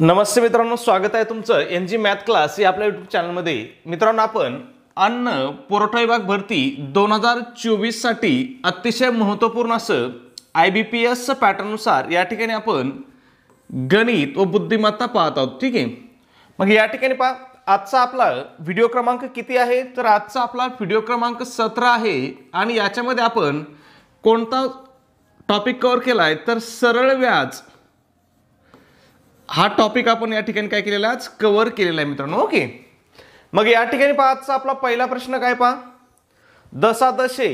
नमस्ते मित्रांनो स्वागत आहे तुमचं एन जी मॅथ क्लास या आपल्या युट्यूब चॅनलमध्ये मित्रांनो आपण अन्न पुरवठा विभाग भरती दोन हजार चोवीससाठी अतिशय महत्त्वपूर्ण असं आय बी पी एसचं पॅटर्ननुसार या ठिकाणी आपण गणित व बुद्धिमत्ता पाहत आहोत ठीक आहे मग या ठिकाणी पा आजचा आपला व्हिडिओ क्रमांक किती आहे तर आजचा आपला व्हिडिओ क्रमांक सतरा आहे आणि याच्यामध्ये आपण कोणता टॉपिक कवर केला आहे तर सरळ व्याज हा टॉपिक आपण या ठिकाणी काय केलेला आज कवर केलेला आहे मित्रांनो ओके मग या ठिकाणी पहा आजचा आपला पहिला प्रश्न काय पहा दसादशे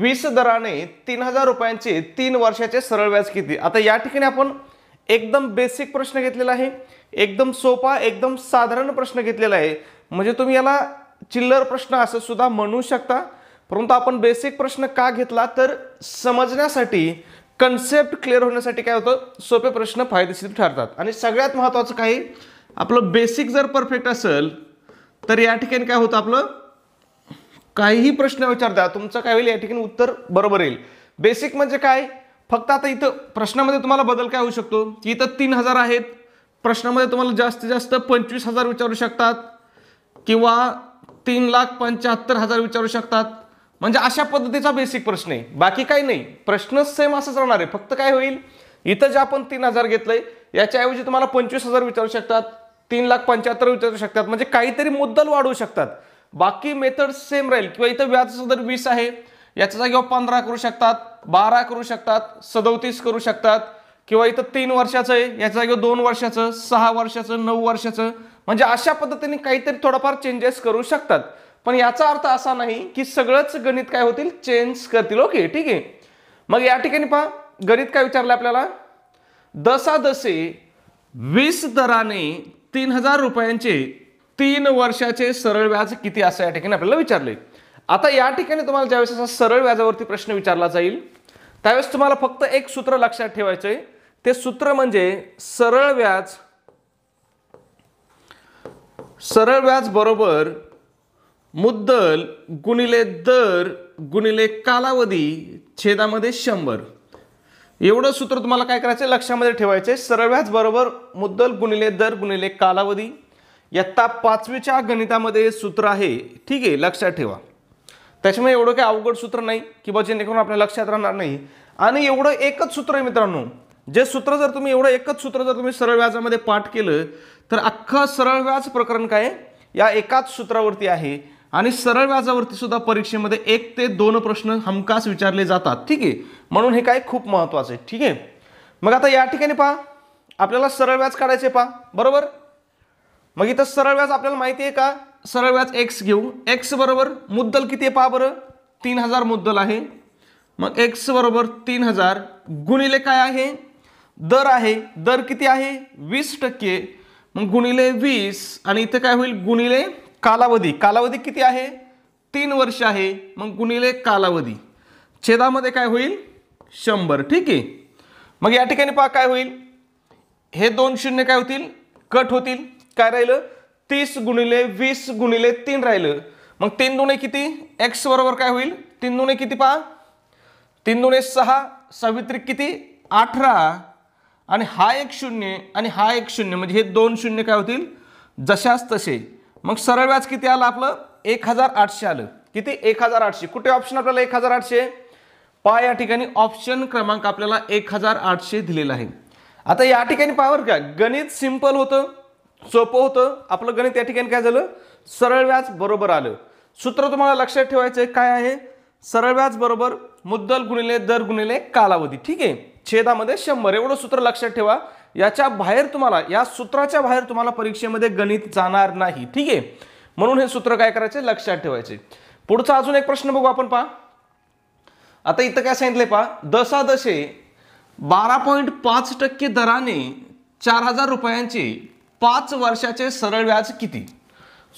वीस दराने तीन हजार रुपयांचे तीन वर्षाचे सरळ व्याज किती आता या ठिकाणी आपण एकदम बेसिक प्रश्न घेतलेला आहे एकदम सोपा एकदम साधारण प्रश्न घेतलेला आहे म्हणजे तुम्ही याला चिल्लर प्रश्न असं सुद्धा म्हणू शकता परंतु आपण बेसिक प्रश्न का घेतला तर समजण्यासाठी कन्सेप्ट क्लिअर होण्यासाठी काय होतं सोपे प्रश्न फायदेशीर ठरतात आणि सगळ्यात महत्त्वाचं काही आपलं बेसिक जर परफेक्ट असेल तर या ठिकाणी काय होतं आपलं काहीही प्रश्न विचारता तुमचं काय होईल या ठिकाणी उत्तर बरोबर येईल बेसिक म्हणजे काय फक्त आता इथं प्रश्नामध्ये तुम्हाला बदल काय होऊ शकतो की इथं तीन हजार आहेत प्रश्नामध्ये तुम्हाला जास्तीत जास्त पंचवीस हजार विचारू शकतात किंवा तीन लाख पंच्याहत्तर हजार विचारू शकतात म्हणजे अशा पद्धतीचा बेसिक प्रश्न आहे बाकी काही नाही प्रश्नच सेम असंच राहणार आहे फक्त काय होईल इथं जे आपण तीन हजार घेतलंय याच्याऐवजी तुम्हाला पंचवीस हजार विचारू शकतात तीन लाख पंच्याहत्तर विचारू शकतात म्हणजे काहीतरी मुद्दल वाढवू शकतात बाकी मेथड सेम राहील किंवा इथं व्याजाचा दर वीस आहे याच्या जागेवर पंधरा करू शकतात बारा करू शकतात सदोतीस करू शकतात किंवा इथं तीन वर्षाचं आहे याच्या जागेवर दोन वर्षाचं सहा वर्षाचं नऊ वर्षाचं म्हणजे अशा पद्धतीने काहीतरी थोडाफार चेंजेस करू शकतात पण याचा अर्थ असा नाही की सगळंच गणित काय होतील चेंज करतील ओके ठीक आहे मग या ठिकाणी पहा गणित काय विचारलं आपल्याला दसा दसे वीस दराने तीन हजार रुपयांचे तीन वर्षाचे सरळ व्याज किती असं या ठिकाणी आपल्याला विचारले आता या ठिकाणी तुम्हाला ज्यावेळेस असा सरळ व्याजावरती प्रश्न विचारला जाईल त्यावेळेस तुम्हाला फक्त एक सूत्र लक्षात ठेवायचं आहे ते सूत्र म्हणजे सरळ व्याज सरळ व्याज बरोबर मुद्दल गुणिले दर गुणिले कालावधी छेदामध्ये शंभर एवढं सूत्र तुम्हाला काय करायचं लक्षामध्ये ठेवायचे सरळ बरोबर मुद्दल गुणिले दर गुणिले कालावधी यत्ता पाचवीच्या गणितामध्ये सूत्र आहे ठीक आहे लक्षात ठेवा त्याच्यामुळे एवढं काही अवघड सूत्र नाही किंवा जेणेकरून आपल्या लक्षात राहणार नाही आणि एवढं एकच सूत्र आहे मित्रांनो जे सूत्र जर तुम्ही एवढं एकच सूत्र जर तुम्ही सरळ व्याजामध्ये पाठ केलं तर अख्खं सरळ व्याज प्रकरण काय या एकाच सूत्रावरती आहे आणि सरळ व्याजावरती सुद्धा परीक्षेमध्ये एक ते दोन प्रश्न हमखास विचारले जातात ठीक आहे म्हणून हे काय खूप महत्वाचं आहे ठीक आहे मग आता या ठिकाणी पहा आपल्याला सरळ व्याज काढायचे पहा बरोबर मग इथं सरळ व्याज आपल्याला माहिती आहे का सरळ व्याज एक्स घेऊ एक्स बरोबर मुद्दल किती आहे पहा बरं तीन हजार मुद्दल आहे मग एक्स बरोबर तीन हजार गुणिले काय आहे दर आहे दर किती आहे वीस टक्के मग गुणिले वीस आणि इथं काय होईल गुणिले कालावधी कालावधी किती आहे तीन वर्ष आहे मग गुणिले कालावधी छेदामध्ये काय होईल शंभर ठीक आहे मग या ठिकाणी पहा काय होईल हे दोन शून्य काय होतील कट होतील काय राहिलं तीस गुणिले वीस गुणिले तीन राहिलं मग तीन दुणे किती एक्स बरोबर काय होईल तीन दुणे किती पहा तीन दुणे सहा सावित्री किती अठरा आणि हा एक शून्य आणि हा एक शून्य म्हणजे हे दोन शून्य काय होतील जशाच तसे मग सरळ व्याज किती आलं आपलं एक हजार आठशे आलं किती एक हजार आठशे कुठे ऑप्शन आपल्याला एक हजार आठशे पा या ठिकाणी ऑप्शन क्रमांक आपल्याला एक हजार आठशे दिलेला आहे आता या ठिकाणी पाहावर का गणित सिंपल होतं सोपं होतं आपलं गणित या ठिकाणी काय झालं सरळ व्याज बरोबर आलं सूत्र तुम्हाला लक्षात ठेवायचं काय आहे सरळ व्याज बरोबर मुद्दल गुणिले दर गुणिले कालावधी ठीक आहे छेदामध्ये शंभर एवढं सूत्र लक्षात ठेवा याच्या बाहेर तुम्हाला या सूत्राच्या बाहेर तुम्हाला परीक्षेमध्ये गणित जाणार नाही ठीक आहे म्हणून हे सूत्र काय करायचे लक्षात ठेवायचे पुढचा अजून एक प्रश्न बघू आपण पहा आता इथं काय सांगितलंय पहा दशादशे बारा पॉईंट पाच टक्के दराने चार हजार रुपयांचे पाच वर्षाचे सरळ व्याज किती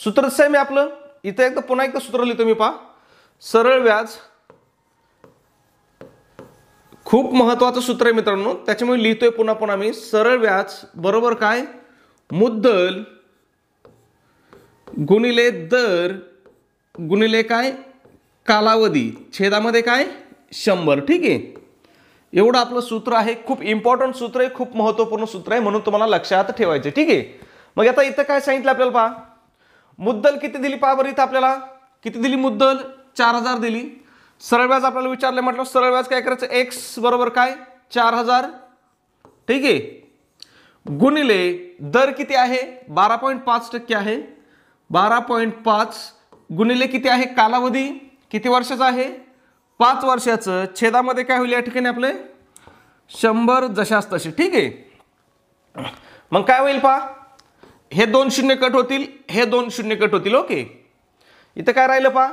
सूत्र सेम आहे आपलं इथं एकदा पुन्हा एकदा सूत्र लिहितो मी पहा सरळ व्याज खूप महत्त्वाचं सूत्र आहे मित्रांनो त्याच्यामुळे लिहितोय पुन्हा पुन्हा मी सरळ व्याज बरोबर काय मुद्दल गुणिले दर गुणिले काय कालावधी छेदामध्ये काय शंभर ठीक आहे एवढं आपलं सूत्र आहे खूप इम्पॉर्टंट सूत्र आहे खूप महत्त्वपूर्ण सूत्र आहे म्हणून तुम्हाला लक्षात ठेवायचं ठीक आहे मग आता इथं काय सांगितलं आपल्याला पहा मुद्दल किती दिली पहा बरं इथं आपल्याला किती दिली मुद्दल चार हजार दिली सरळ व्याज आपल्याला विचारलं म्हटलं सरळ व्याज काय करायचं एक्स बरोबर काय चार हजार ठीक आहे गुणिले दर किती आहे बारा पॉईंट पाच टक्के आहे बारा पॉईंट पाच गुणिले किती आहे कालावधी किती वर्षाचा आहे पाच वर्षाचं छेदामध्ये काय होईल या ठिकाणी आपले शंभर जशास तसे ठीक आहे मग काय होईल पा हे दोन शून्य कट होतील हे दोन शून्य कट होतील ओके इथं काय राहिलं पा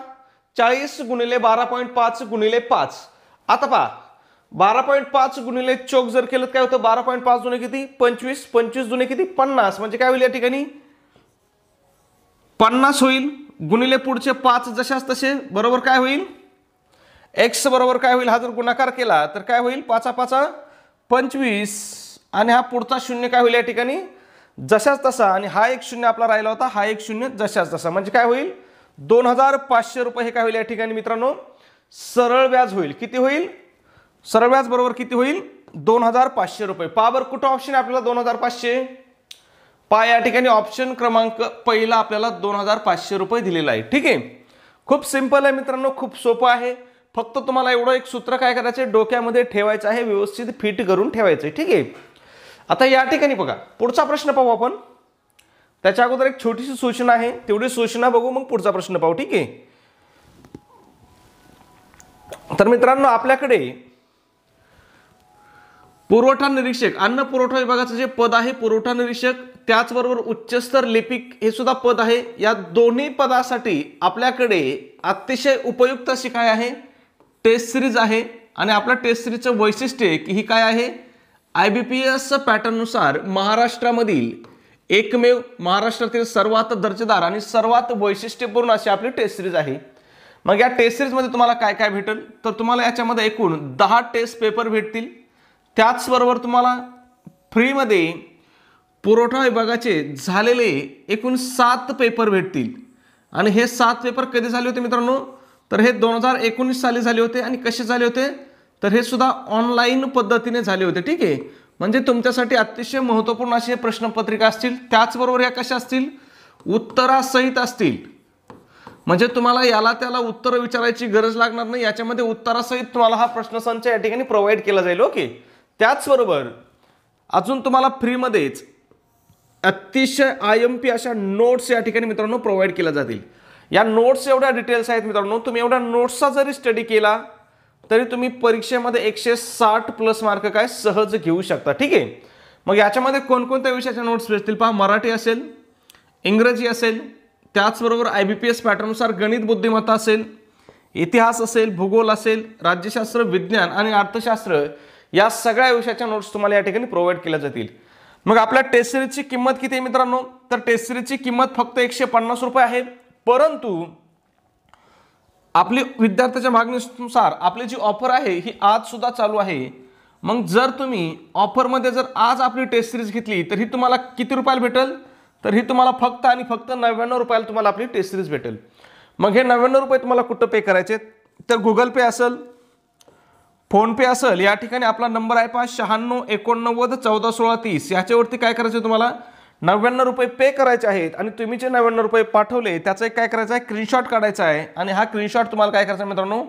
चाळीस गुणिले बारा पॉईंट पाच गुणिले पाच आता पहा बारा पॉईंट पाच गुणिले चोक जर केलं काय होतं बारा पॉईंट पाच जुने किती पंचवीस पंचवीस जुने किती पन्नास म्हणजे काय होईल या ठिकाणी पन्नास होईल गुणिले पुढचे पाच जशाच तसे बरोबर काय होईल एक्स बरोबर काय होईल हा जर गुणाकार केला तर काय होईल पाचा पाचा पंचवीस आणि हा पुढचा शून्य काय होईल या ठिकाणी जशाच तसा आणि हा एक शून्य आपला राहिला होता हा एक शून्य जशाच तसा म्हणजे काय होईल दोन हजार पाचशे रुपये हे काय होईल या ठिकाणी मित्रांनो सरळ व्याज होईल किती होईल सरळ व्याज बरोबर किती होईल दोन हजार पाचशे रुपये पावर कुठं ऑप्शन आहे आपल्याला दोन हजार पाचशे पा या ठिकाणी ऑप्शन क्रमांक पहिला आपल्याला दोन हजार पाचशे रुपये दिलेला आहे ठीक आहे खूप सिंपल आहे मित्रांनो खूप सोपं आहे फक्त तुम्हाला एवढं एक सूत्र काय करायचं डोक्यामध्ये ठेवायचं आहे व्यवस्थित फिट करून ठेवायचं आहे ठीक आहे आता या ठिकाणी बघा पुढचा प्रश्न पाहू आपण त्याच्या अगोदर एक छोटीशी सूचना आहे तेवढी सूचना बघू मग पुढचा प्रश्न पाहू ठीक आहे तर मित्रांनो आपल्याकडे पुरवठा निरीक्षक अन्न पुरवठा विभागाचं जे पद आहे पुरवठा निरीक्षक त्याचबरोबर उच्चस्तर लिपिक हे सुद्धा पद आहे या दोन्ही पदासाठी आपल्याकडे अतिशय उपयुक्त अशी काय आहे टेस्ट सिरीज आहे आणि आपल्या टेस्ट सिरीजचं वैशिष्ट्य ही काय आहे आय बी पी एस पॅटर्ननुसार महाराष्ट्रामधील एकमेव महाराष्ट्रातील सर्वात दर्जेदार आणि सर्वात वैशिष्ट्यपूर्ण अशी आपली टेस्ट सिरीज आहे मग या टेस्ट सिरीजमध्ये तुम्हाला काय काय भेटेल तर तुम्हाला याच्यामध्ये एकूण दहा टेस्ट पेपर भेटतील त्याचबरोबर तुम्हाला फ्रीमध्ये पुरवठा विभागाचे झालेले एकूण सात पेपर भेटतील आणि हे सात पेपर कधी झाले होते मित्रांनो तर हे दोन हजार एकोणीस साली झाले होते आणि कसे झाले होते तर हे सुद्धा ऑनलाईन पद्धतीने झाले होते ठीक आहे म्हणजे तुमच्यासाठी अतिशय महत्त्वपूर्ण अशी प्रश्नपत्रिका असतील त्याचबरोबर या कशा असतील उत्तरासहित असतील म्हणजे तुम्हाला याला त्याला उत्तरं विचारायची गरज लागणार नाही याच्यामध्ये उत्तरासहित तुम्हाला हा प्रश्नसंच या ठिकाणी प्रोव्हाइड केला जाईल ओके त्याचबरोबर अजून तुम्हाला फ्रीमध्येच अतिशय आय एम पी अशा नोट्स या ठिकाणी मित्रांनो प्रोव्हाइड केल्या जातील या नोट्स एवढ्या डिटेल्स आहेत मित्रांनो तुम्ही एवढ्या नोट्सचा जरी स्टडी केला तरी तुम्ही परीक्षेमध्ये एकशे साठ प्लस मार्क काय सहज घेऊ शकता ठीक आहे मग याच्यामध्ये कोणकोणत्या विषयाच्या नोट्स भेटतील पहा मराठी असेल इंग्रजी असेल त्याचबरोबर आय बी पी एस पॅटर्ननुसार गणित बुद्धिमत्ता असेल इतिहास असेल भूगोल असेल राज्यशास्त्र विज्ञान आणि अर्थशास्त्र या सगळ्या विषयाच्या नोट्स तुम्हाला या ठिकाणी प्रोव्हाइड केल्या जातील मग आपल्या टेस्ट सिरीजची किंमत किती आहे मित्रांनो तर टेस्ट सिरीजची किंमत फक्त एकशे पन्नास रुपये आहे परंतु आपली विद्यार्थ्याच्या मागणीनुसार आपली जी ऑफर आहे ही आज सुद्धा चालू आहे मग जर तुम्ही ऑफरमध्ये जर आज आपली टेस्ट सिरीज घेतली तर ही तुम्हाला किती रुपयाला भेटेल तर ही तुम्हाला फक्त आणि फक्त नव्याण्णव रुपयाला तुम्हाला आपली टेस्ट सिरीज भेटेल मग हे नव्याण्णव रुपये तुम्हाला कुठं पे करायचे तर गुगल पे असेल फोनपे असेल या ठिकाणी आपला नंबर आहे पहा शहाण्णव एकोणनव्वद चौदा सोळा तीस याच्यावरती काय करायचं तुम्हाला नव्याण्णव रुपये पे करायचे आहेत आणि तुम्ही जे नव्याण्णव रुपये पाठवले त्याचं एक काय करायचं आहे क्रीनशॉट काढायचा आहे आणि हा क्रीनशॉट तुम्हाला काय करायचा आहे मित्रांनो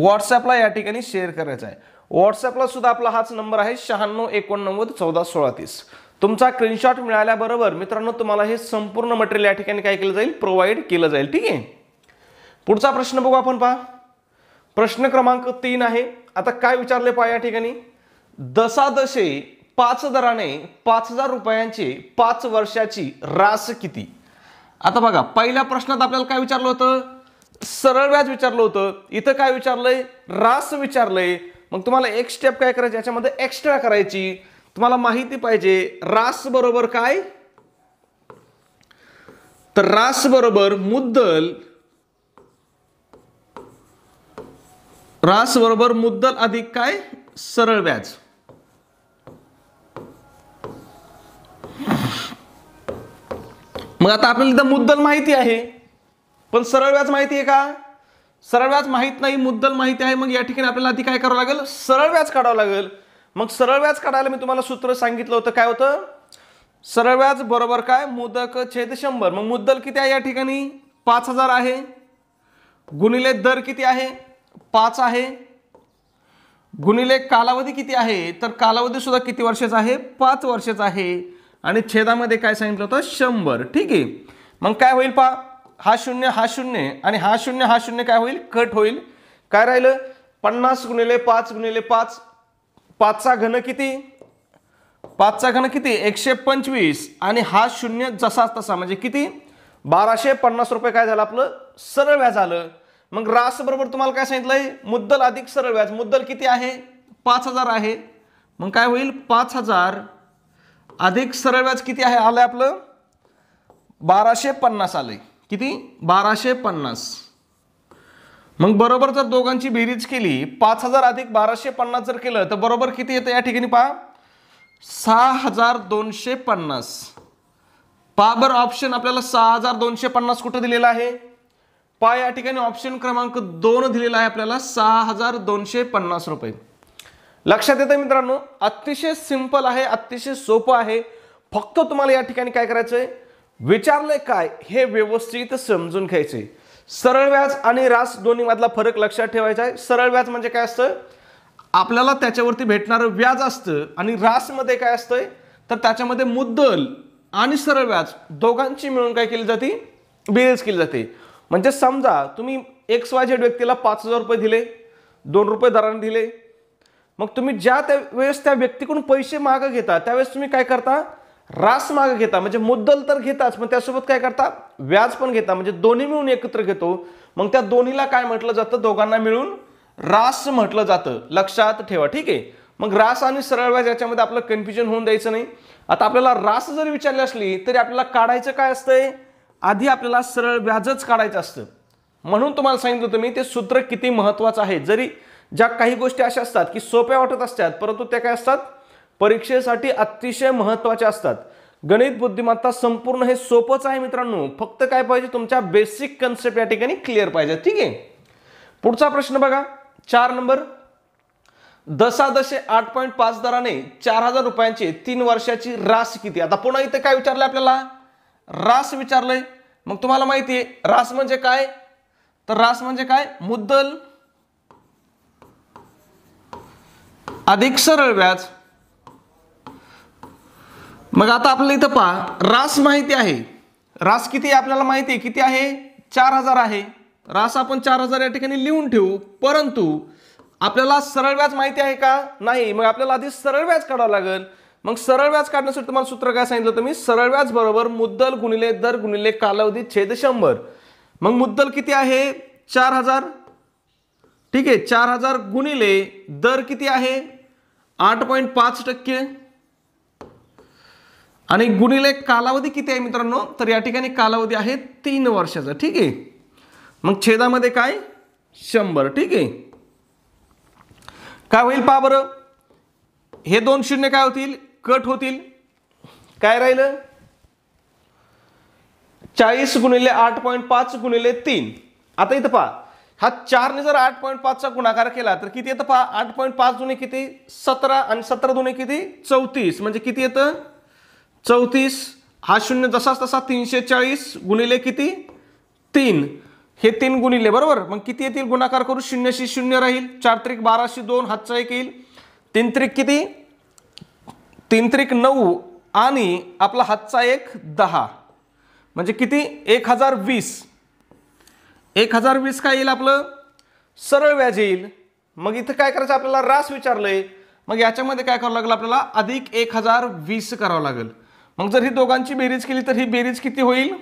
व्हॉट्सॲपला या ठिकाणी शेअर करायचा आहे व्हॉट्सॲपला सुद्धा आपला हाच नंबर आहे शहाण्णव एकोणनव्वद चौदा सोळा तीस तुमचा क्रीनशॉट मिळाल्याबरोबर मित्रांनो तुम्हाला हे संपूर्ण मटेरियल या ठिकाणी काय केलं जाईल प्रोव्हाइड केलं जाईल ठीक आहे पुढचा प्रश्न बघू आपण पहा प्रश्न क्रमांक तीन आहे आता काय विचारले पहा या ठिकाणी दसादशे पाच दराने पाच हजार रुपयांची पाच वर्षाची रास किती आता बघा पहिल्या प्रश्नात आपल्याला काय विचारलं होतं सरळ व्याज विचारलं होतं इथं काय विचारलंय रास विचारलंय मग तुम्हाला एक स्टेप काय करायची याच्यामध्ये एक्स्ट्रा करायची तुम्हाला माहिती पाहिजे रास बरोबर काय तर रास बरोबर मुद्दल रास बरोबर मुद्दल अधिक काय सरळ व्याज मग आता आपल्याला इथं मुद्दल माहिती आहे पण सरळ व्याज माहिती आहे का सरळ व्याज माहीत नाही मुद्दल माहिती आहे मग या ठिकाणी आपल्याला आधी काय करावं लागेल सरळ व्याज काढावं लागेल मग सरळ व्याज काढायला मी तुम्हाला सूत्र सांगितलं होतं काय होतं सरळ व्याज बरोबर काय मुदक छेद शंभर मग मुद्दल किती आहे या ठिकाणी पाच हजार आहे गुणिले दर किती आहे पाच आहे गुणिले कालावधी किती आहे तर कालावधी सुद्धा किती वर्षाचा आहे पाच वर्षाचा आहे आणि छेदामध्ये काय सांगितलं होतं शंभर ठीक आहे मग काय होईल पा हा शून्य हा शून्य आणि हा शून्य हा शून्य काय होईल कट होईल काय राहिलं पन्नास गुणिले पाच गुणिले पाच पाचचा घन किती पाचचा घन किती एकशे पंचवीस आणि हा शून्य जसा तसा म्हणजे किती बाराशे पन्नास रुपये काय झालं आपलं सरळ व्याज आलं मग रास बरोबर तुम्हाला काय सांगितलंय मुद्दल अधिक सरळ व्याज मुद्दल किती आहे पाच हजार आहे मग काय होईल पाच हजार अधिक सरळ व्याज किती आहे आलं आपलं बाराशे पन्नास आलं किती बाराशे पन्नास मग बरोबर जर दोघांची बेरीज केली पाच हजार अधिक बाराशे पन्नास जर केलं तर बरोबर किती येतं या ठिकाणी पहा सहा हजार दोनशे पन्नास पा बर ऑप्शन आपल्याला सहा हजार दोनशे पन्नास कुठं दिलेला आहे पा या ठिकाणी ऑप्शन क्रमांक दोन दिलेला आहे आपल्याला सहा हजार दोनशे पन्नास रुपये लक्षात येतं मित्रांनो अतिशय सिंपल आहे अतिशय सोपं आहे फक्त तुम्हाला या ठिकाणी काय करायचं आहे विचारलंय काय हे व्यवस्थित समजून घ्यायचंय सरळ व्याज आणि रास दोन्हीमधला फरक लक्षात ठेवायचा आहे सरळ व्याज म्हणजे काय असतं आपल्याला त्याच्यावरती भेटणारं व्याज असतं आणि रासमध्ये काय असतंय तर त्याच्यामध्ये मुद्दल आणि सरळ व्याज दोघांची मिळून काय केली जाते बेरीज केली जाते म्हणजे समजा तुम्ही एक्स वाय झेड व्यक्तीला पाच हजार रुपये दिले दोन रुपये दराने दिले मग तुम्ही ज्या त्या वेळेस त्या व्यक्तीकडून पैसे मागं घेता त्यावेळेस तुम्ही काय करता रास मागं घेता म्हणजे मुद्दल तर घेताच पण त्यासोबत काय करता व्याज पण घेता म्हणजे दोन्ही मिळून एकत्र घेतो मग त्या दोन्हीला काय म्हटलं जातं दोघांना मिळून रास म्हटलं जातं लक्षात ठेवा ठीक आहे मग रास आणि सरळ व्याज याच्यामध्ये आपलं कन्फ्युजन होऊन द्यायचं नाही आता आपल्याला रास जर विचारली असली तरी आपल्याला काढायचं काय असतंय आधी आपल्याला सरळ व्याजच काढायचं असतं म्हणून तुम्हाला सांगितलं होतं तुम्ही ते सूत्र किती महत्त्वाचं आहे जरी ज्या काही गोष्टी अशा असतात की सोप्या वाटत असतात परंतु त्या काय असतात परीक्षेसाठी अतिशय महत्त्वाच्या असतात गणित बुद्धिमत्ता संपूर्ण हे सोपंच आहे मित्रांनो फक्त काय पाहिजे तुमच्या बेसिक कन्सेप्ट या ठिकाणी क्लिअर पाहिजे ठीक आहे पुढचा प्रश्न बघा चार नंबर दसादशे आठ पॉईंट पाच दराने चार हजार रुपयांचे तीन वर्षाची रास किती आता पुन्हा इथे काय विचारलंय आपल्याला रास विचारलंय मग तुम्हाला माहिती आहे रास म्हणजे काय तर रास म्हणजे काय मुद्दल अधिक सरळ व्याज मग आता आपल्याला इथं पहा रास माहिती आहे रास किती आपल्याला माहिती आहे किती आहे चार हजार आहे रास आपण चार हजार या ठिकाणी लिहून ठेवू परंतु आपल्याला सरळ व्याज माहिती आहे का नाही मग आपल्याला आधी सरळ व्याज काढावं लागेल मग सरळ व्याज काढण्यासाठी तुम्हाला सूत्र काय सांगितलं मी सरळ व्याज बरोबर मुद्दल गुणिले दर गुणिले कालावधी छेद शंभर मग मुद्दल किती आहे चार हजार ठीक आहे चार हजार गुणिले दर किती आहे आठ पॉईंट पाच टक्के आणि गुणिले कालावधी किती आहे मित्रांनो तर या ठिकाणी कालावधी आहे तीन वर्षाचा ठीक आहे मग छेदामध्ये काय शंभर ठीक आहे काय होईल पा बरं हे दोन शून्य काय होतील कट होतील काय राहिलं चाळीस गुणिले आठ पॉईंट पाच गुणिले तीन आता इथं पहा हा चारने जर आठ पॉईंट पाचचा गुणाकार केला तर किती येतं पहा आठ पॉईंट पाच जुने किती सतरा आणि सतरा जुने किती चौतीस म्हणजे किती येतं चौतीस हा शून्य जसाच तसा तीनशे चाळीस गुणिले किती तीन हे तीन गुणिले बरोबर मग किती येतील गुणाकार करू शून्यशी शून्य राहील चार त्रिक बाराशे दोन हातचा एक येईल तीन त्रिक किती तीन त्रिक नऊ आणि आपला हातचा एक दहा म्हणजे किती एक हजार वीस एक हजार वीस काय येईल आपलं सरळ व्याज येईल मग इथं काय करायचं आपल्याला रास विचारलंय मग याच्यामध्ये काय करावं लागेल आपल्याला अधिक एक हजार वीस करावं लागेल मग जर ही दोघांची बेरीज केली तर ही बेरीज किती होईल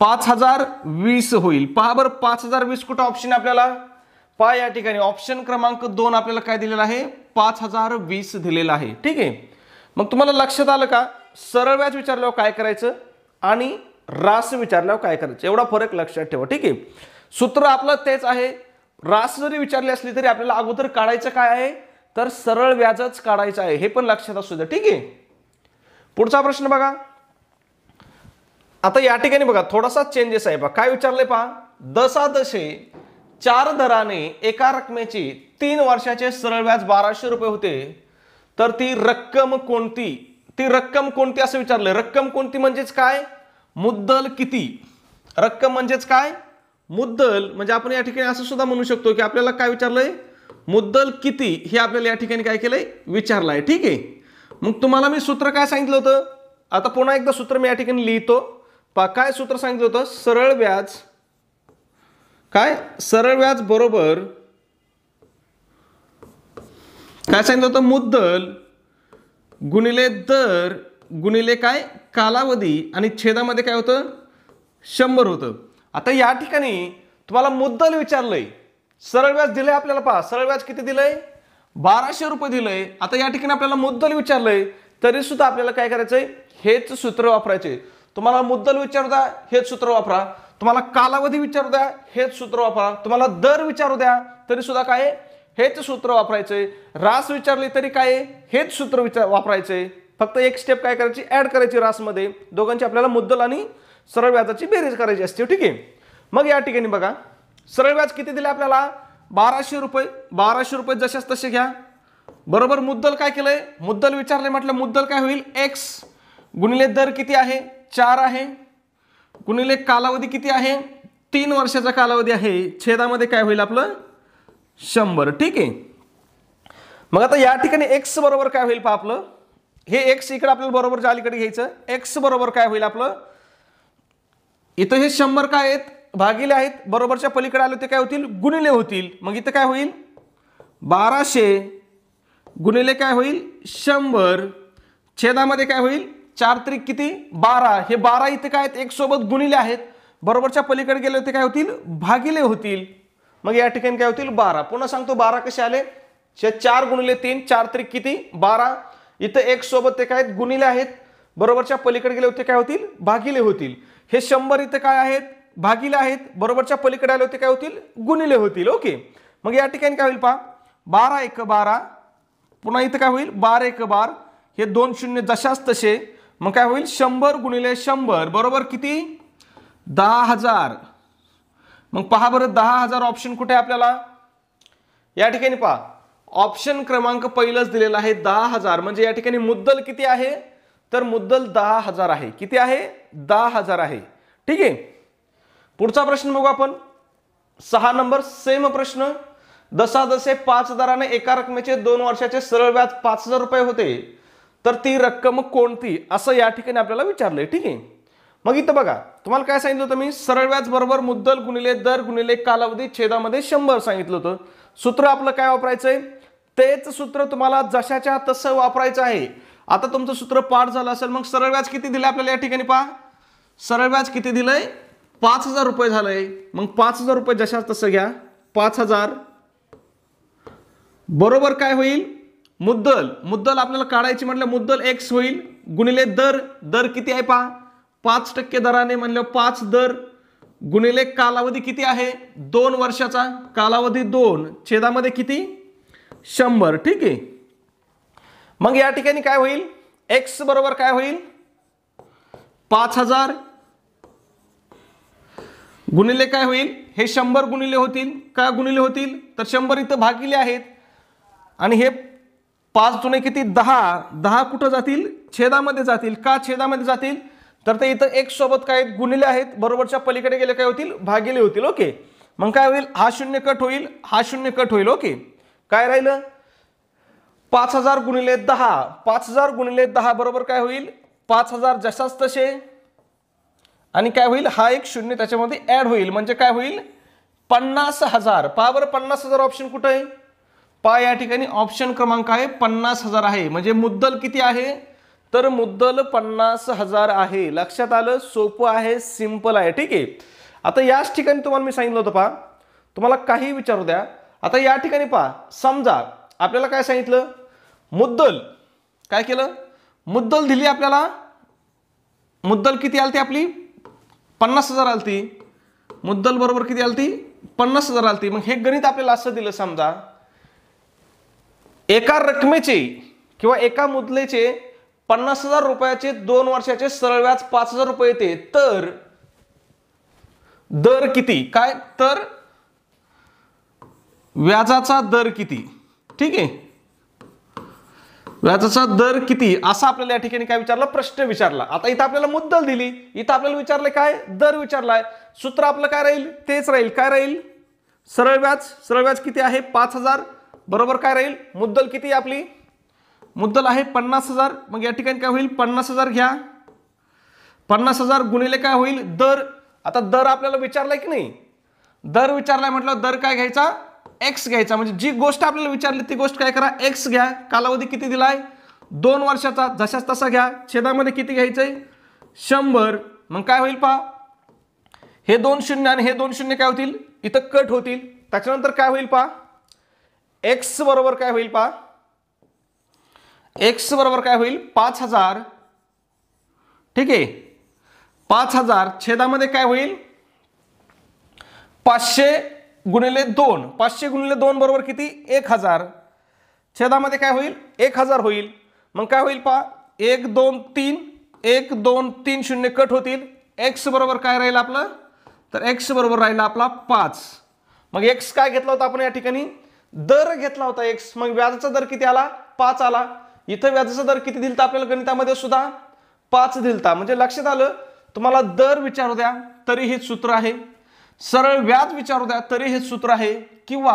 पाच हजार वीस होईल पहा बरं पाच हजार वीस कुठं ऑप्शन आपल्याला पहा या ठिकाणी ऑप्शन क्रमांक दोन आपल्याला काय दिलेला आहे पाच हजार वीस दिलेला आहे ठीक आहे मग तुम्हाला लक्षात आलं का सरळ व्याज विचारल्यावर काय करायचं आणि रास विचारल्यावर काय करायचं एवढा फरक लक्षात ठेवा ठीक आहे सूत्र आपलं तेच आहे रास जरी विचारली असली तरी आपल्याला अगोदर काढायचं काय आहे तर सरळ व्याजच काढायचं आहे हे पण लक्षात असू द्या ठीक आहे पुढचा प्रश्न बघा आता या ठिकाणी बघा थोडासा चेंजेस आहे बघा काय विचारले पहा दसादशे दशे चार दराने एका रकमेची तीन वर्षाचे सरळ व्याज बाराशे रुपये होते तर ती रक्कम कोणती ती रक्कम कोणती असं विचारलं रक्कम कोणती म्हणजेच काय मुद्दल किती रक्कम म्हणजेच काय मुद्दल म्हणजे आपण या ठिकाणी असं सुद्धा म्हणू शकतो की आपल्याला काय विचारलंय मुद्दल किती हे आपल्याला या ठिकाणी काय केलंय विचारलंय ठीक आहे मग तुम्हाला मी सूत्र काय सांगितलं होतं आता पुन्हा एकदा सूत्र मी या ठिकाणी लिहितो पा काय सूत्र सांगितलं होतं सरळ व्याज काय सरळ व्याज बरोबर काय सांगितलं होतं मुद्दल गुणिले दर गुणिले काय कालावधी आणि छेदामध्ये काय होतं शंभर होतं आता या ठिकाणी तुम्हाला मुद्दल विचारलंय सरळ व्याज दिलंय आपल्याला पहा सरळ व्याज किती दिलंय बाराशे रुपये दिलंय आता या ठिकाणी आपल्याला मुद्दल विचारलंय तरी सुद्धा आपल्याला काय करायचंय हेच सूत्र वापरायचे तुम्हाला मुद्दल विचारू द्या हेच सूत्र वापरा तुम्हाला कालावधी विचारू द्या हेच सूत्र वापरा तुम्हाला दर विचारू द्या तरी सुद्धा काय हेच सूत्र वापरायचंय रास विचारले तरी काय हेच सूत्र विचार वापरायचे फक्त एक स्टेप काय करायची ॲड करायची रासमध्ये दोघांची आपल्याला मुद्दल आणि सरळ व्याजाची बेरीज करायची असते ठीक आहे मग या ठिकाणी बघा सरळ व्याज किती दिले आपल्याला बाराशे रुपये बाराशे रुपये जशाच तसे घ्या बरोबर मुद्दल काय केलंय मुद्दल विचारले म्हटलं मुद्दल काय होईल एक्स गुणिले दर किती आहे चार आहे गुणिले कालावधी किती आहे तीन वर्षाचा कालावधी आहे छेदामध्ये काय होईल आपलं शंभर ठीक आहे मग आता या ठिकाणी एक्स बरोबर काय होईल पहा आपलं हे एक्स इकडे आपल्याला बरोबरच्या अलीकडे घ्यायचं एक्स बरोबर काय होईल आपलं इथं हे शंभर काय आहेत भागिले आहेत बरोबरच्या पलीकडे आले ते काय होतील गुणिले होतील मग इथं काय होईल बाराशे गुणिले काय होईल शंभर छेदामध्ये काय होईल चार त्रिक किती बारा हे बारा इथे काय आहेत एक सोबत गुणिले आहेत बरोबरच्या पलीकडे गेले होते काय होतील भागिले होतील मग या ठिकाणी काय होतील बारा पुन्हा सांगतो बारा कसे आले चार गुणिले तीन चार त्रिक किती बारा इथं एक सोबत ते काय आहेत गुणिले आहेत बरोबरच्या पलीकडे गेले होते काय होतील भागिले होतील हे शंभर इथं काय आहेत भागिले आहेत बरोबरच्या पलीकडे आले होते काय होतील गुणिले होतील ओके मग या ठिकाणी काय होईल पहा बारा एक बारा पुन्हा इथं काय होईल बार एक बार हे दोन शून्य जशाच तसे मग काय होईल शंभर गुणिले शंभर बरोबर किती दहा हजार मग पहा बरं दहा हजार ऑप्शन कुठे आपल्याला या ठिकाणी पहा ऑप्शन क्रमांक पहिलंच दिलेला आहे दहा हजार म्हणजे या ठिकाणी मुद्दल किती आहे तर मुद्दल दहा हजार आहे किती आहे दहा हजार आहे ठीक आहे पुढचा प्रश्न बघू आपण सहा नंबर सेम प्रश्न दसा दसे पाच हजाराने एका रकमेचे दोन वर्षाचे सरळ व्याज पाच हजार रुपये होते तर ती रक्कम कोणती असं या ठिकाणी आपल्याला विचारलंय ठीक आहे मग इथं बघा तुम्हाला काय सांगितलं होतं मी सरळ व्याज बरोबर मुद्दल गुणिले दर गुणिले कालावधी छेदामध्ये शंभर सांगितलं होतं सूत्र आपलं काय वापरायचंय तेच सूत्र तुम्हाला जशाच्या तसं वापरायचं आहे आता तुमचं सूत्र पाठ झालं असेल मग सरळ व्याज किती दिलं आपल्याला या ठिकाणी पहा सरळ व्याज किती दिलंय पाच हजार रुपये झालंय मग पाच हजार रुपये जशा तसं घ्या पाच हजार बरोबर काय होईल मुद्दल मुद्दल आपल्याला काढायची म्हटलं मुद्दल एक्स होईल गुणिले दर दर किती आहे पहा पाच टक्के दराने म्हणलं पाच दर गुणिले कालावधी किती आहे दोन वर्षाचा कालावधी दोन छेदामध्ये किती शंभर ठीक आहे मग या ठिकाणी काय होईल एक्स बरोबर काय होईल पाच हजार गुणिले काय होईल हे शंभर गुणिले होतील का गुणिले होतील तर शंभर इथं भागिले आहेत आणि हे पाच जुने किती दहा दहा कुठं जातील छेदामध्ये जातील का छेदामध्ये जातील तर ते इथं एक सोबत काय गुणिले आहेत बरोबरच्या पलीकडे गेले काय होतील भागिले होतील ओके मग काय होईल हा शून्य कट होईल हा शून्य कट होईल ओके काय राहिलं पाच हजार गुणिले दहा पाच हजार गुणिले दहा बरोबर काय होईल पाच हजार जशाच तसे आणि काय होईल हा एक शून्य त्याच्यामध्ये ऍड होईल म्हणजे काय होईल पन्नास हजार पहा बरं पन्नास हजार ऑप्शन कुठं आहे पा या ठिकाणी ऑप्शन क्रमांक आहे पन्नास हजार आहे म्हणजे मुद्दल किती आहे तर मुद्दल पन्नास हजार आहे लक्षात आलं सोपं आहे सिम्पल आहे ठीक आहे आता याच ठिकाणी तुम्हाला मी सांगितलं होतं पा तुम्हाला काही विचारू द्या आता या ठिकाणी पहा समजा आपल्याला काय सांगितलं मुद्दल काय केलं मुद्दल दिली आपल्याला मुद्दल किती आलती आपली पन्नास हजार आलती मुद्दल बरोबर किती आलती पन्नास हजार आलती मग हे गणित आपल्याला असं दिलं समजा एका रकमेचे किंवा एका मुद्दलेचे पन्नास हजार रुपयाचे दोन वर्षाचे सरळ व्याज पाच हजार रुपये येते तर दर किती काय तर व्याजाचा दर किती ठीक आहे व्याजाचा दर किती असा आपल्याला या ठिकाणी काय विचारला प्रश्न विचारला आता इथं आपल्याला मुद्दल दिली इथं आपल्याला विचारलं काय दर विचारलाय सूत्र आपलं काय राहील तेच राहील काय राहील सरळ व्याज सरळ व्याज किती आहे पाच हजार बरोबर काय राहील मुद्दल किती आपली मुद्दल आहे पन्नास हजार मग या ठिकाणी काय होईल पन्नास हजार घ्या पन्नास हजार गुणिले काय होईल दर आता दर आपल्याला विचारलाय की नाही दर विचारलाय म्हटलं दर काय घ्यायचा एक्स घ्यायचा म्हणजे जी गोष्ट आपल्याला विचारली ती गोष्ट काय करा एक्स घ्या कालावधी किती दिलाय दोन वर्षाचा जशाच तसा घ्या छेदामध्ये किती घ्यायचंय शंभर मग काय होईल पहा हे दोन शून्य आणि हे दोन शून्य काय होतील इथं कट होतील त्याच्यानंतर काय होईल पहा एक्स बरोबर काय होईल पहा एक्स बरोबर काय होईल पाच हजार ठीक आहे पाच हजार छेदामध्ये काय होईल पाचशे गुणिले दोन पाचशे गुणिले दोन बरोबर किती एक हजार छेदामध्ये काय होईल एक हजार होईल मग काय होईल पा एक दोन तीन एक दोन तीन शून्य कट होतील एक्स बरोबर काय राहील आपलं तर एक्स बरोबर राहिला आपला पाच मग एक्स काय घेतला होता आपण या ठिकाणी दर घेतला होता एक्स मग व्याजाचा दर किती आला पाच आला इथं व्याजाचा दर किती दिलता आपल्याला गणितामध्ये सुद्धा पाच दिलता म्हणजे लक्षात आलं तुम्हाला दर विचारू द्या तरी हे सूत्र आहे सरळ व्याज विचारू द्या तरी हे सूत्र आहे किंवा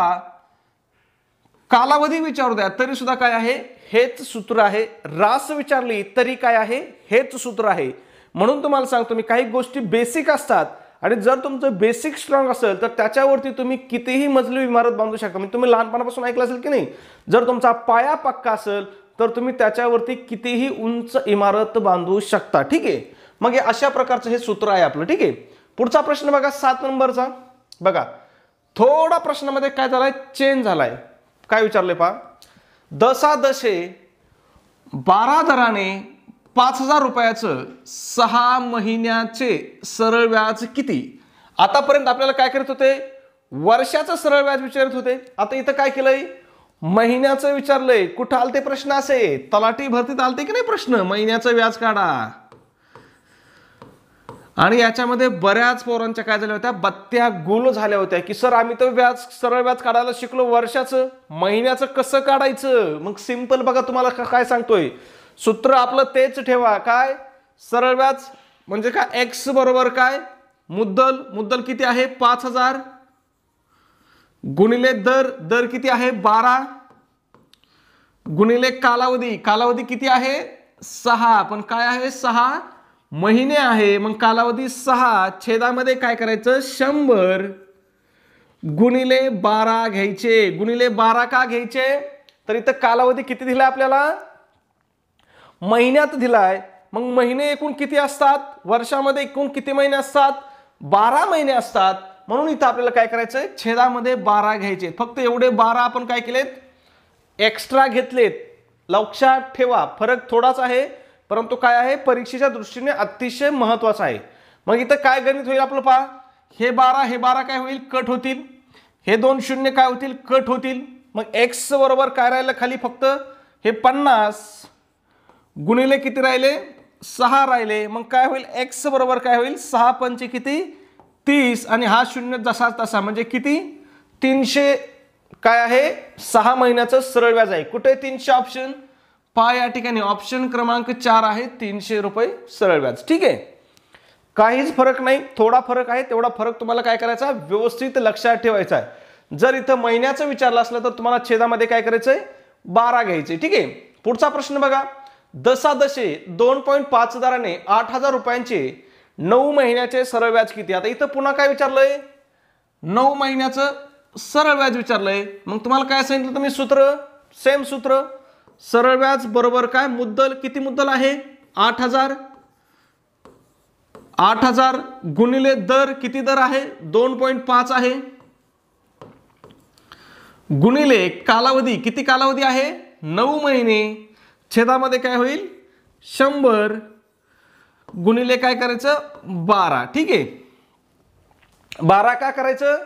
कालावधी विचारू द्या तरी सुद्धा काय आहे हेच सूत्र आहे रास विचारली तरी काय आहे हेच सूत्र आहे म्हणून तुम्हाला सांगतो मी काही गोष्टी बेसिक असतात आणि जर तुमचं बेसिक स्ट्रॉंग असेल तर त्याच्यावरती तुम्ही कितीही मजली इमारत बांधू शकता म्हणजे तुम्ही लहानपणापासून ऐकलं असेल की नाही जर तुमचा पाया पक्का असेल तर तुम्ही त्याच्यावरती कितीही उंच इमारत बांधू शकता ठीक आहे मग अशा प्रकारचं हे सूत्र आहे आपलं ठीक आहे पुढचा प्रश्न बघा सात नंबरचा बघा थोडा प्रश्नामध्ये काय झालाय चेंज झालाय काय विचारले पा दसा दशे बारा दराने पाच हजार रुपयाचं सहा महिन्याचे सरळ व्याज किती आतापर्यंत आपल्याला काय करत होते वर्षाचं सरळ व्याज विचारत होते आता इथं काय केलंय महिन्याचं विचारलंय कुठं आलते प्रश्न असे तलाठी भरतीत आलते की नाही प्रश्न महिन्याचं व्याज काढा आणि याच्यामध्ये बऱ्याच पोरांच्या काय झाल्या होत्या बत्त्या गोल झाल्या होत्या की सर आम्ही तर व्याज सरळ व्याज काढायला शिकलो वर्षाचं महिन्याचं कसं काढायचं मग सिंपल बघा तुम्हाला काय सांगतोय सूत्र आपलं तेच ठेवा काय सरळ व्याज म्हणजे काय एक्स बरोबर काय मुद्दल मुद्दल किती आहे पाच हजार गुणिले दर दर किती आहे बारा गुणिले कालावधी कालावधी किती आहे सहा पण काय आहे सहा महिने आहे मग कालावधी सहा छेदामध्ये काय करायचं शंभर गुणिले बारा घ्यायचे गुणिले बारा का घ्यायचे तर इथं कालावधी किती दिला आपल्याला महिन्यात दिलाय मग महिने एकूण किती असतात वर्षामध्ये एकूण किती महिने असतात बारा महिने असतात म्हणून इथं आपल्याला काय करायचंय छेदामध्ये बारा घ्यायचे फक्त एवढे बारा आपण काय केलेत एक्स्ट्रा घेतलेत लक्षात ठेवा फरक थोडाच आहे परंतु काय आहे परीक्षेच्या दृष्टीने अतिशय महत्त्वाचं आहे मग इथं काय गणित होईल आपलं पहा हे बारा हे बारा काय होईल कट होतील हे दोन शून्य काय होतील कट होतील मग एक्स बरोबर काय राहिलं खाली फक्त हे पन्नास गुणिले किती राहिले सहा राहिले मग काय होईल एक्स बरोबर काय होईल सहा पंचे किती तीस आणि हा शून्य जसा तसा म्हणजे किती तीनशे काय आहे सहा महिन्याचं सरळ व्याज आहे कुठे तीनशे ऑप्शन पा या ठिकाणी ऑप्शन क्रमांक चार आहे तीनशे रुपये सरळ व्याज ठीक आहे काहीच फरक नाही थोडा फरक आहे तेवढा फरक तुम्हाला काय करायचा व्यवस्थित लक्षात ठेवायचा आहे जर इथं महिन्याचं विचारलं असलं तर तुम्हाला छेदामध्ये काय करायचं आहे बारा घ्यायचे ठीक आहे पुढचा प्रश्न बघा दसादशे दोन पॉईंट पाच हजाराने आठ हजार रुपयांचे नऊ महिन्याचे सरळ व्याज किती आता इथं पुन्हा काय विचारलंय नऊ महिन्याचं सरळ व्याज विचारलंय मग तुम्हाला काय सांगितलं तुम्ही सूत्र सेम सूत्र सरळ व्याज बरोबर काय मुद्दल किती मुद्दल आहे आठ हजार आठ हजार गुणिले दर किती दर आहे दोन पॉईंट पाच आहे गुणिले कालावधी किती कालावधी आहे नऊ महिने छेदामध्ये काय होईल शंभर गुणिले काय करायचं बारा ठीक आहे बारा का करायचं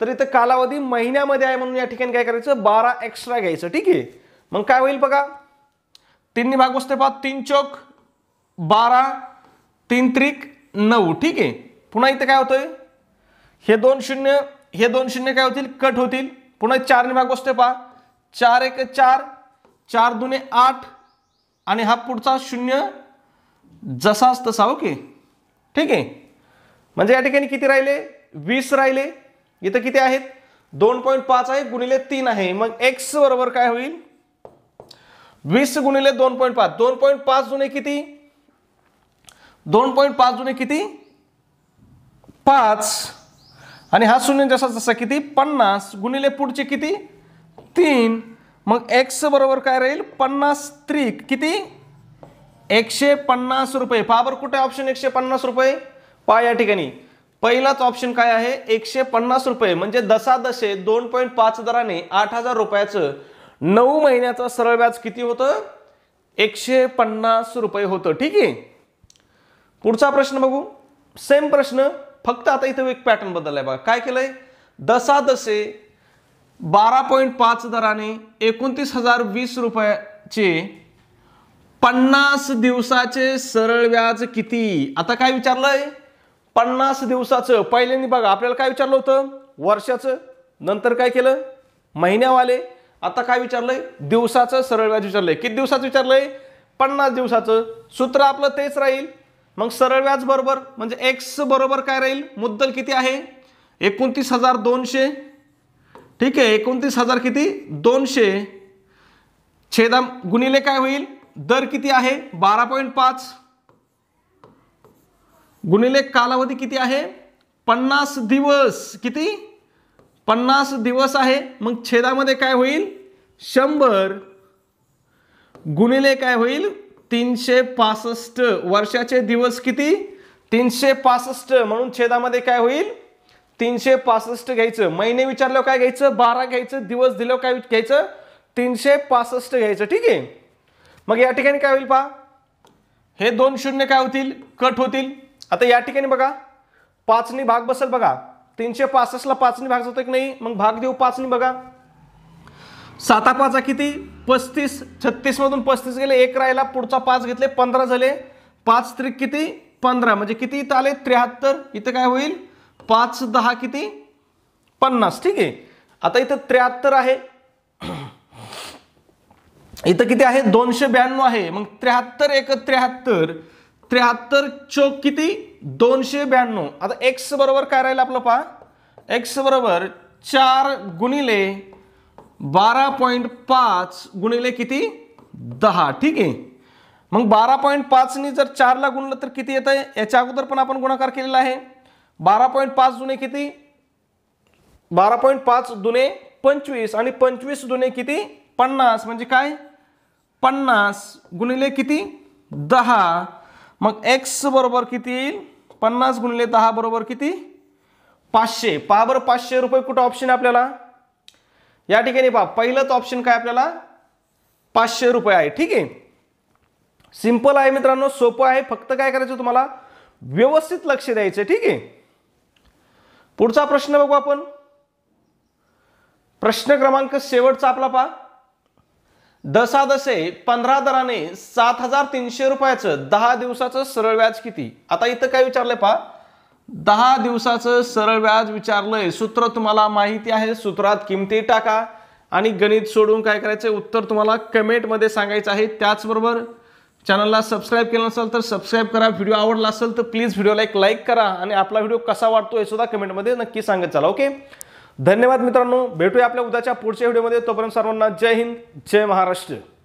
तर इथं कालावधी महिन्यामध्ये आहे म्हणून या ठिकाणी काय करायचं बारा एक्स्ट्रा घ्यायचं ठीक आहे मग काय होईल बघा तीननी भाग बसते पहा तीन चौक बारा तीन त्रिक नऊ ठीक आहे पुन्हा इथे काय होतोय हे दोन शून्य हे दोन शून्य काय होतील कट होतील पुन्हा चारने भाग बसते पहा चार एक चार चार दुने आठ आणि हा पुढचा शून्य जसाच तसा ओके ठीक आहे म्हणजे या ठिकाणी किती राहिले वीस राहिले इथं किती आहेत दोन पॉईंट पाच आहे गुणिले तीन आहे मग एक्स बरोबर काय होईल वीस गुणिले दोन पॉईंट पाच दोन पॉईंट पाच जुने किती दोन पॉईंट पाच जुने किती पाच आणि हा शून्य जसा जसा किती पन्नास गुणिले पुढचे किती तीन मग एक्स बरोबर काय राहील पन्नास त्रिक किती एकशे पन्नास रुपये फाबर कुठे ऑप्शन एकशे पन्नास रुपये पहा या ठिकाणी पहिलाच ऑप्शन काय आहे एकशे पन्नास रुपये म्हणजे दसादशे दोन पॉईंट पाच दराने आठ हजार रुपयाचं नऊ महिन्याचं सरळ व्याज किती होतं एकशे पन्नास रुपये होतं ठीक आहे पुढचा प्रश्न बघू सेम प्रश्न फक्त आता इथं एक पॅटर्न बदललाय बघा काय केलंय दसा दसे बारा पॉईंट पाच दराने एकोणतीस हजार वीस रुपयाचे पन्नास दिवसाचे सरळ व्याज किती आता काय विचारलंय पन्नास दिवसाचं पहिल्यांदा बघा आपल्याला काय विचारलं होतं वर्षाचं नंतर काय केलं महिन्यावाले आता काय विचारलंय दिवसाचं सरळ व्याज विचारलंय किती दिवसाचं विचारलंय पन्नास दिवसाचं सूत्र आपलं तेच राहील मग सरळ व्याज बरोबर म्हणजे एक्स बरोबर काय राहील मुद्दल किती आहे एकोणतीस हजार दोनशे ठीक आहे एकोणतीस हजार किती दोनशे छेदा गुणिले काय होईल दर किती आहे बारा पॉईंट पाच गुणिले कालावधी किती आहे पन्नास दिवस किती पन्नास दिवस आहे मग छेदामध्ये काय होईल शंभर गुणिले काय होईल तीनशे पासष्ट वर्षाचे दिवस किती तीनशे पासष्ट म्हणून छेदामध्ये काय होईल तीनशे पासष्ट घ्यायचं महिने विचारलं काय घ्यायचं बारा घ्यायचं दिवस दिलं काय घ्यायचं तीनशे पासष्ट घ्यायचं ठीक आहे मग या ठिकाणी काय होईल पहा हे दोन शून्य काय होतील कट होतील आता या ठिकाणी बघा पाचनी भाग बसेल बघा तीनशे पासष्टला पाचने भाग जातो की नाही मग भाग देऊ पाचने बघा साता पाचा किती पस्तीस छत्तीसमधून पस्तीस गेले एक राहिला पुढचा पाच घेतले पंधरा झाले पाच त्रिक किती पंधरा म्हणजे किती इथं आले त्र्याहत्तर इथं काय होईल पाच दहा किती पन्नास ठीक आहे आता इथं त्र्याहत्तर आहे इथं किती आहे दोनशे ब्याण्णव आहे मग त्र्याहत्तर एक त्र्याहत्तर त्र्याहत्तर चौक किती दोनशे ब्याण्णव आता एक्स बरोबर काय राहिलं आपलं पहा एक्स बरोबर चार गुणिले बारा पॉईंट पाच गुणिले किती दहा ठीक आहे मग बारा पॉईंट पाचनी जर चारला गुणलं तर किती येत आहे याच्या अगोदर पण आपण गुणाकार केलेला आहे बारा पॉईंट पाच जुने किती बारा पॉईंट पाच जुने पंचवीस आणि पंचवीस जुने किती पन्नास म्हणजे काय पन्नास गुणिले किती दहा मग एक्स बरोबर किती येईल पन्नास गुणिले दहा बरोबर किती पाचशे पहा बरं पाचशे रुपये कुठं ऑप्शन आहे आपल्याला या ठिकाणी पहा पहिलंच ऑप्शन काय आपल्याला पाचशे रुपये आहे ठीक आहे सिंपल आहे मित्रांनो सोपं आहे फक्त काय करायचं तुम्हाला व्यवस्थित लक्ष द्यायचं ठीक आहे पुढचा प्रश्न बघू आपण प्रश्न क्रमांक शेवटचा आपला पहा दसादशे पंधरा दराने सात हजार तीनशे रुपयाचं दहा दिवसाचं सरळ व्याज किती आता इथं काय विचारलंय पहा दहा दिवसाचं सरळ व्याज विचारलंय सूत्र तुम्हाला माहिती आहे सूत्रात किमती टाका आणि गणित सोडून काय करायचं उत्तर तुम्हाला कमेंटमध्ये सांगायचं आहे त्याचबरोबर चॅनलला सबस्क्राईब केलं नसेल तर सबस्क्राईब करा व्हिडिओ आवडला असेल तर प्लीज व्हिडिओला एक लाईक करा आणि आपला व्हिडिओ कसा वाटतो हे सुद्धा कमेंटमध्ये नक्की सांगत चला ओके धन्यवाद मित्रांनो भेटूया आपल्या उद्याच्या पुढच्या व्हिडिओमध्ये तोपर्यंत सर्वांना जय हिंद जय महाराष्ट्र